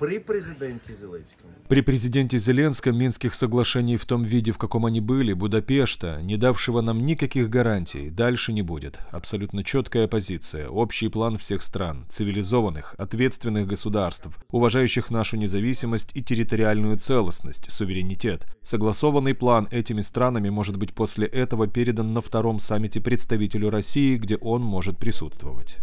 при президенте Зеленском. При президенте Зеленском Минских соглашений в том виде, в каком они были, Будапешта, не давшего нам никаких гарантий, дальше не будет. Абсолютно четкая позиция, общий план всех стран, цивилизованных, ответственных государств, уважающих нашу независимость и территориальную целостность, суверенитет. Согласованный план этими странами может быть после этого передан на втором саммите представителю России, где он может присутствовать.